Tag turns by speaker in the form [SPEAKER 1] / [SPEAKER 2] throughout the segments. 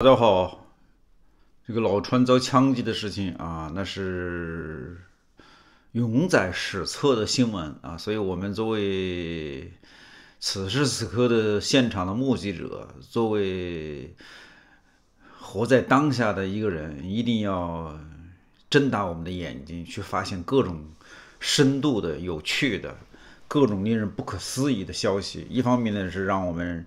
[SPEAKER 1] 大家好，这个老川遭枪击的事情啊，那是永载史册的新闻啊。所以，我们作为此时此刻的现场的目击者，作为活在当下的一个人，一定要睁大我们的眼睛，去发现各种深度的、有趣的、各种令人不可思议的消息。一方面呢，是让我们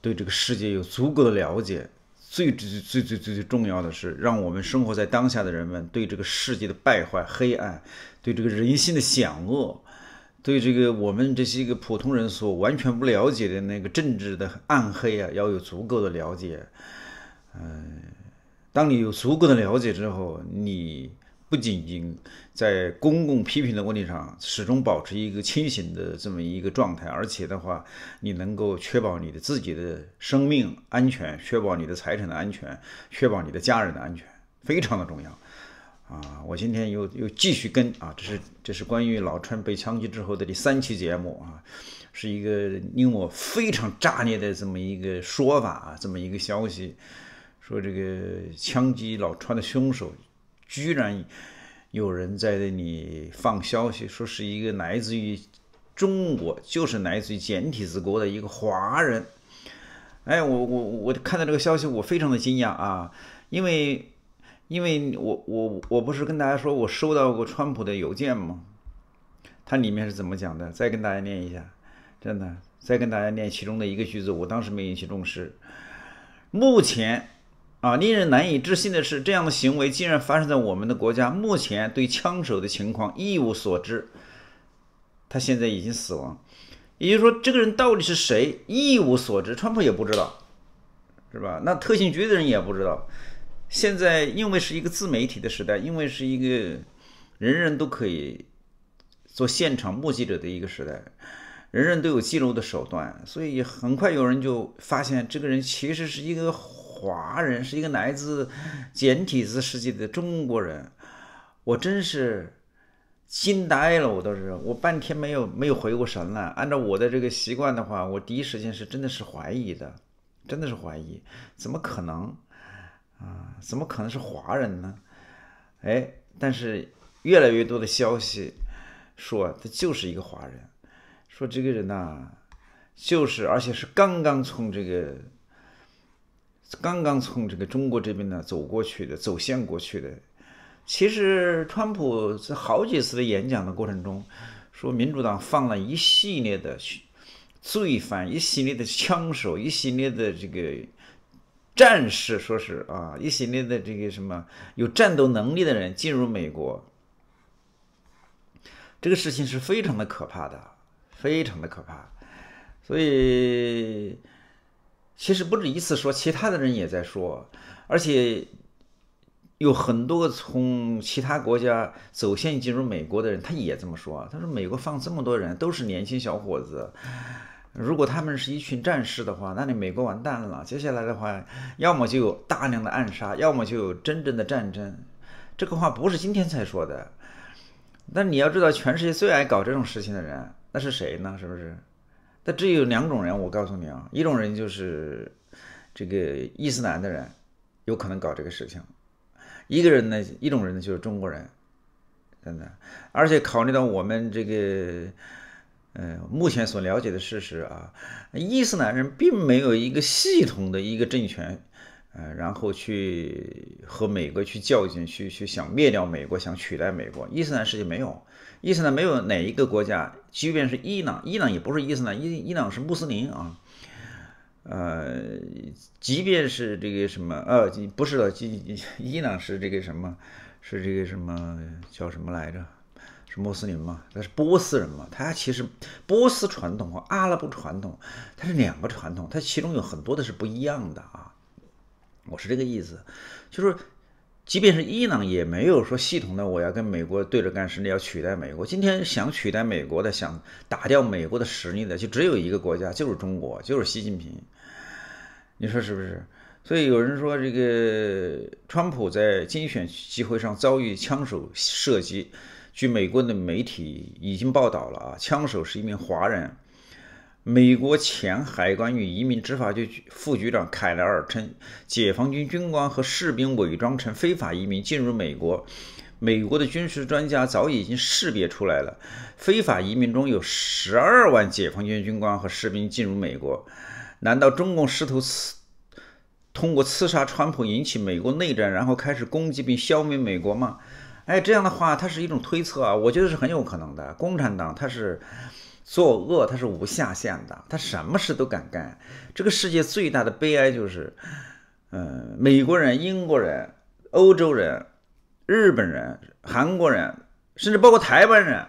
[SPEAKER 1] 对这个世界有足够的了解。最最最最最最重要的是，让我们生活在当下的人们对这个世界的败坏、黑暗，对这个人心的险恶，对这个我们这些个普通人所完全不了解的那个政治的暗黑啊，要有足够的了解。嗯，当你有足够的了解之后，你。不仅仅在公共批评的问题上始终保持一个清醒的这么一个状态，而且的话，你能够确保你的自己的生命安全，确保你的财产的安全，确保你的家人的安全，非常的重要啊！我今天又又继续跟啊，这是这是关于老川被枪击之后的第三期节目啊，是一个令我非常炸裂的这么一个说法啊，这么一个消息，说这个枪击老川的凶手。居然有人在那里放消息，说是一个来自于中国，就是来自于简体字国的一个华人。哎，我我我看到这个消息，我非常的惊讶啊！因为因为我我我不是跟大家说我收到过川普的邮件吗？它里面是怎么讲的？再跟大家念一下，真的，再跟大家念其中的一个句子，我当时没引起重视。目前。啊！令人难以置信的是，这样的行为竟然发生在我们的国家。目前对枪手的情况一无所知，他现在已经死亡。也就是说，这个人到底是谁一无所知，川普也不知道，是吧？那特勤局的人也不知道。现在因为是一个自媒体的时代，因为是一个人人都可以做现场目击者的一个时代，人人都有记录的手段，所以很快有人就发现这个人其实是一个。华人是一个来自简体字世界的中国人，我真是惊呆了，我都是我半天没有没有回过神来。按照我的这个习惯的话，我第一时间是真的是怀疑的，真的是怀疑，怎么可能啊？怎么可能是华人呢？哎，但是越来越多的消息说他就是一个华人，说这个人呐就是，而且是刚刚从这个。刚刚从这个中国这边呢走过去的，走线过去的。其实，川普在好几次的演讲的过程中，说民主党放了一系列的罪犯、一系列的枪手、一系列的这个战士，说是啊，一系列的这个什么有战斗能力的人进入美国，这个事情是非常的可怕的，非常的可怕，所以。其实不止一次说，其他的人也在说，而且有很多从其他国家走线进入美国的人，他也这么说。他说：“美国放这么多人，都是年轻小伙子，如果他们是一群战士的话，那你美国完蛋了。接下来的话，要么就有大量的暗杀，要么就有真正的战争。”这个话不是今天才说的。但你要知道，全世界最爱搞这种事情的人，那是谁呢？是不是？但只有两种人，我告诉你啊，一种人就是这个伊斯兰的人，有可能搞这个事情；一个人呢，一种人呢就是中国人，真的。而且考虑到我们这个，嗯，目前所了解的事实啊，伊斯兰人并没有一个系统的一个政权，呃，然后去和美国去较劲，去去想灭掉美国，想取代美国。伊斯兰世界没有，伊斯兰没有哪一个国家。即便是伊朗，伊朗也不是伊斯兰，伊伊朗是穆斯林啊。呃，即便是这个什么，呃，不是的，伊伊朗是这个什么，是这个什么叫什么来着？是穆斯林嘛？他是波斯人嘛？他其实波斯传统和阿拉伯传统，它是两个传统，它其中有很多的是不一样的啊。我是这个意思，就是。即便是伊朗也没有说系统的我要跟美国对着干，实力要取代美国。今天想取代美国的，想打掉美国的实力的，就只有一个国家，就是中国，就是习近平。你说是不是？所以有人说这个川普在竞选集会上遭遇枪手射击，据美国的媒体已经报道了啊，枪手是一名华人。美国前海关与移民执法局副局长凯莱尔称，解放军军官和士兵伪装成非法移民进入美国。美国的军事专家早已经识别出来了，非法移民中有十二万解放军军官和士兵进入美国。难道中共试图刺通过刺杀川普引起美国内战，然后开始攻击并消灭美国吗？哎，这样的话，它是一种推测啊，我觉得是很有可能的。共产党它是。作恶，他是无下限的，他什么事都敢干。这个世界最大的悲哀就是，嗯，美国人、英国人、欧洲人、日本人、韩国人，甚至包括台湾人，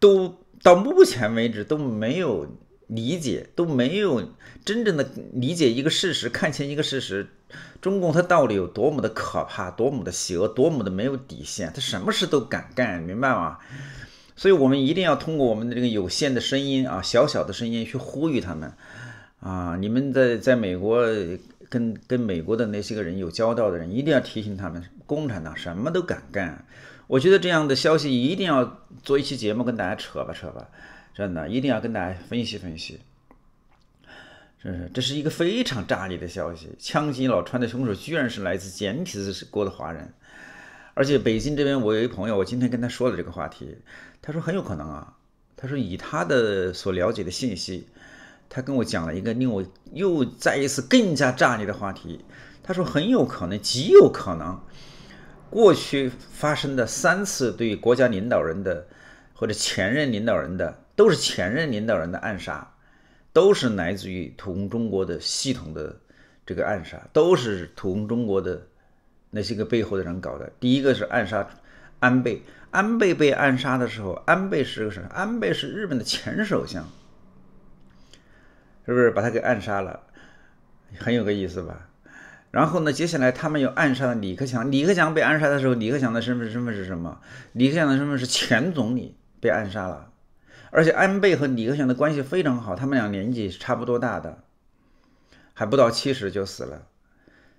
[SPEAKER 1] 都到目前为止都没有理解，都没有真正的理解一个事实，看清一个事实：中共他到底有多么的可怕，多么的邪恶，多么的没有底线，他什么事都敢干，明白吗？所以，我们一定要通过我们的这个有限的声音啊，小小的声音去呼吁他们，啊，你们在在美国跟跟美国的那些个人有交道的人，一定要提醒他们，共产党什么都敢干。我觉得这样的消息一定要做一期节目跟大家扯吧扯吧，真的一定要跟大家分析分析。这是这是一个非常炸裂的消息，枪击老川的凶手居然是来自简体字国的华人。而且北京这边，我有一朋友，我今天跟他说了这个话题，他说很有可能啊。他说以他的所了解的信息，他跟我讲了一个令我又再一次更加炸裂的话题。他说很有可能，极有可能，过去发生的三次对国家领导人的或者前任领导人的，都是前任领导人的暗杀，都是来自于土共中国的系统的这个暗杀，都是土共中国的。那些个背后的人搞的，第一个是暗杀安倍。安倍被暗杀的时候，安倍是个什？么？安倍是日本的前首相，是不是把他给暗杀了？很有个意思吧。然后呢，接下来他们又暗杀了李克强。李克强被暗杀的时候，李克强的身份身份是什么？李克强的身份是前总理，被暗杀了。而且安倍和李克强的关系非常好，他们俩年纪差不多大的，还不到七十就死了。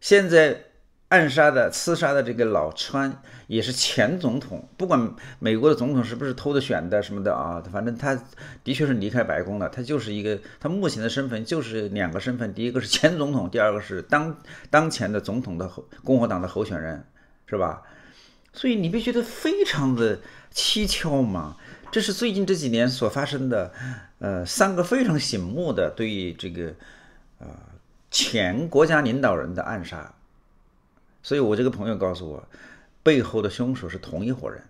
[SPEAKER 1] 现在。暗杀的刺杀的这个老川也是前总统，不管美国的总统是不是偷着选的什么的啊，反正他的确是离开白宫了。他就是一个，他目前的身份就是两个身份：，第一个是前总统，第二个是当当前的总统的共和党的候选人，是吧？所以你别觉得非常的蹊跷嘛。这是最近这几年所发生的，呃，三个非常醒目的对这个呃前国家领导人的暗杀。所以我这个朋友告诉我，背后的凶手是同一伙人。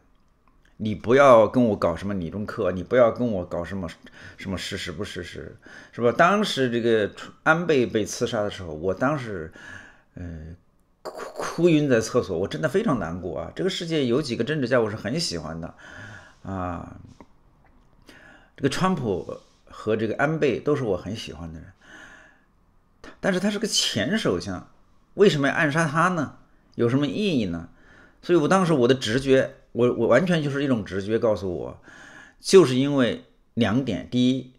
[SPEAKER 1] 你不要跟我搞什么理论课，你不要跟我搞什么什么事实不事实，是吧？当时这个安倍被刺杀的时候，我当时，呃，哭哭晕在厕所，我真的非常难过啊。这个世界有几个政治家，我是很喜欢的啊。这个川普和这个安倍都是我很喜欢的人，但是他是个前首相，为什么要暗杀他呢？有什么意义呢？所以我当时我的直觉，我我完全就是一种直觉告诉我，就是因为两点：第一，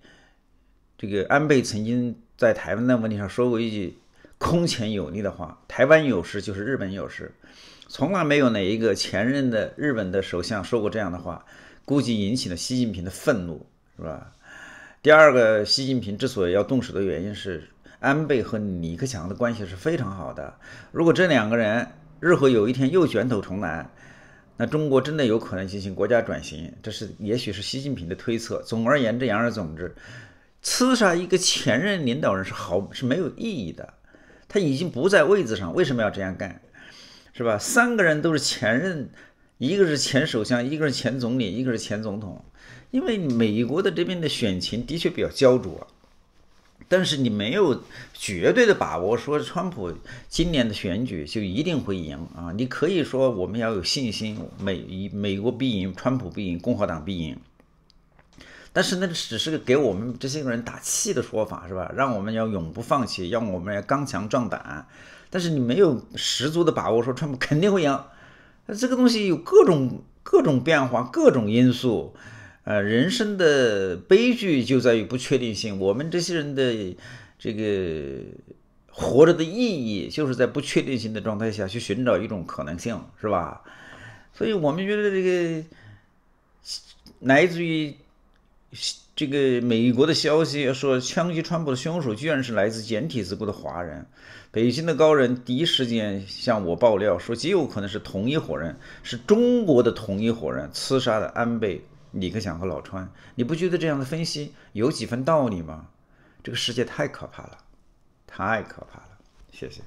[SPEAKER 1] 这个安倍曾经在台湾的问题上说过一句空前有力的话，“台湾有事就是日本有事”，从来没有哪一个前任的日本的首相说过这样的话，估计引起了习近平的愤怒，是吧？第二个，习近平之所以要动手的原因是，安倍和李克强的关系是非常好的，如果这两个人。日后有一天又卷土重来，那中国真的有可能进行国家转型，这是也许是习近平的推测。总而言之，言而总之，刺杀一个前任领导人是毫是没有意义的，他已经不在位子上，为什么要这样干？是吧？三个人都是前任，一个是前首相，一个是前总理，一个是前总统，因为美国的这边的选情的确比较焦灼。但是你没有绝对的把握说川普今年的选举就一定会赢啊！你可以说我们要有信心，美一美国必赢，川普必赢，共和党必赢。但是那只是个给我们这些人打气的说法，是吧？让我们要永不放弃，让我们要刚强壮胆。但是你没有十足的把握说川普肯定会赢，那这个东西有各种各种变化，各种因素。呃，人生的悲剧就在于不确定性。我们这些人的这个活着的意义，就是在不确定性的状态下去寻找一种可能性，是吧？所以我们觉得这个来自于这个美国的消息说，枪击川普的凶手居然是来自简体字国的华人。北京的高人第一时间向我爆料说，极有可能是同一伙人，是中国的同一伙人刺杀的安倍。李克强和老川，你不觉得这样的分析有几分道理吗？这个世界太可怕了，太可怕了。谢谢。